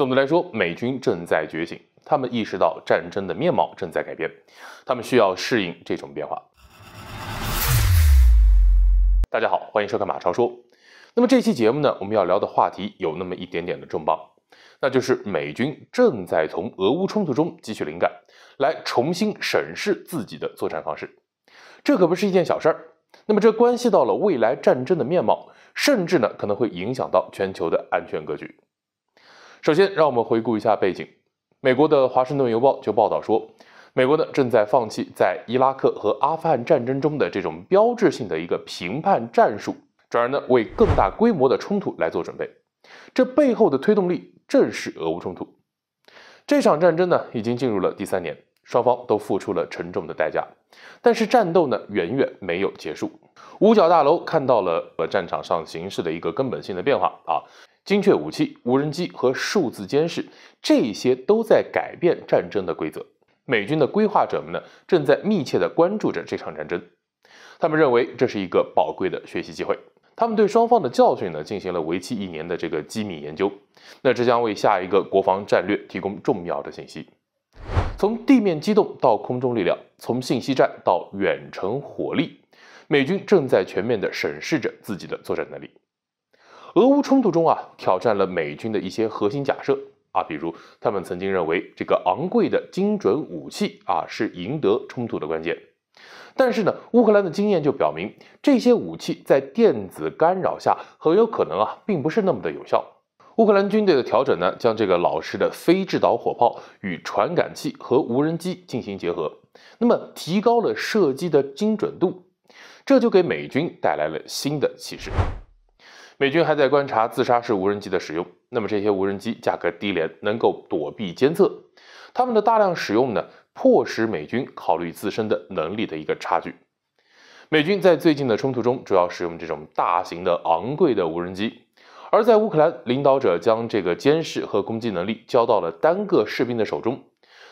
总的来说，美军正在觉醒，他们意识到战争的面貌正在改变，他们需要适应这种变化。大家好，欢迎收看马超说。那么这期节目呢，我们要聊的话题有那么一点点的重磅，那就是美军正在从俄乌冲突中汲取灵感，来重新审视自己的作战方式。这可不是一件小事儿，那么这关系到了未来战争的面貌，甚至呢可能会影响到全球的安全格局。首先，让我们回顾一下背景。美国的《华盛顿邮报》就报道说，美国呢正在放弃在伊拉克和阿富汗战争中的这种标志性的一个评判战术，转而呢为更大规模的冲突来做准备。这背后的推动力正是俄乌冲突。这场战争呢已经进入了第三年，双方都付出了沉重的代价，但是战斗呢远远没有结束。五角大楼看到了战场上形势的一个根本性的变化啊。精确武器、无人机和数字监视，这些都在改变战争的规则。美军的规划者们呢，正在密切的关注着这场战争。他们认为这是一个宝贵的学习机会。他们对双方的教训呢，进行了为期一年的这个机密研究。那这将为下一个国防战略提供重要的信息。从地面机动到空中力量，从信息战到远程火力，美军正在全面的审视着自己的作战能力。俄乌冲突中啊，挑战了美军的一些核心假设啊，比如他们曾经认为这个昂贵的精准武器啊是赢得冲突的关键，但是呢，乌克兰的经验就表明，这些武器在电子干扰下很有可能啊，并不是那么的有效。乌克兰军队的调整呢，将这个老式的非制导火炮与传感器和无人机进行结合，那么提高了射击的精准度，这就给美军带来了新的启示。美军还在观察自杀式无人机的使用。那么这些无人机价格低廉，能够躲避监测。它们的大量使用呢，迫使美军考虑自身的能力的一个差距。美军在最近的冲突中主要使用这种大型的昂贵的无人机，而在乌克兰，领导者将这个监视和攻击能力交到了单个士兵的手中。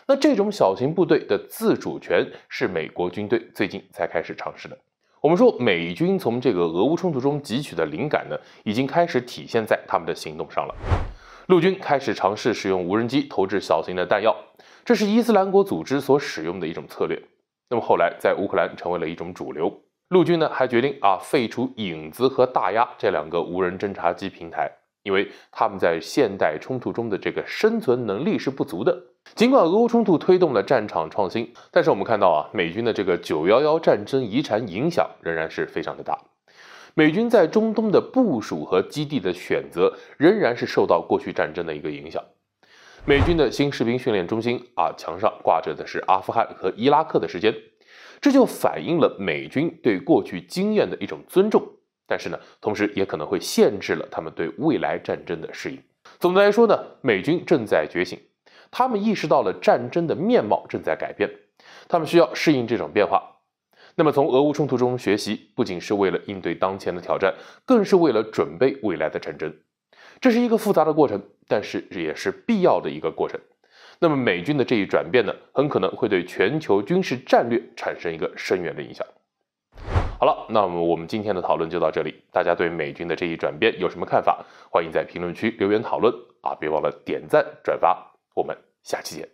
那这种小型部队的自主权是美国军队最近才开始尝试的。我们说，美军从这个俄乌冲突中汲取的灵感呢，已经开始体现在他们的行动上了。陆军开始尝试使用无人机投掷小型的弹药，这是伊斯兰国组织所使用的一种策略。那么后来在乌克兰成为了一种主流。陆军呢还决定啊废除“影子”和“大鸭”这两个无人侦察机平台，因为他们在现代冲突中的这个生存能力是不足的。尽管俄乌冲突推动了战场创新，但是我们看到啊，美军的这个“九幺幺”战争遗产影响仍然是非常的大。美军在中东的部署和基地的选择，仍然是受到过去战争的一个影响。美军的新士兵训练中心啊，墙上挂着的是阿富汗和伊拉克的时间，这就反映了美军对过去经验的一种尊重。但是呢，同时也可能会限制了他们对未来战争的适应。总的来说呢，美军正在觉醒。他们意识到了战争的面貌正在改变，他们需要适应这种变化。那么，从俄乌冲突中学习，不仅是为了应对当前的挑战，更是为了准备未来的战争。这是一个复杂的过程，但是也是必要的一个过程。那么，美军的这一转变呢，很可能会对全球军事战略产生一个深远的影响。好了，那么我们今天的讨论就到这里。大家对美军的这一转变有什么看法？欢迎在评论区留言讨论啊！别忘了点赞转发。我们下期见。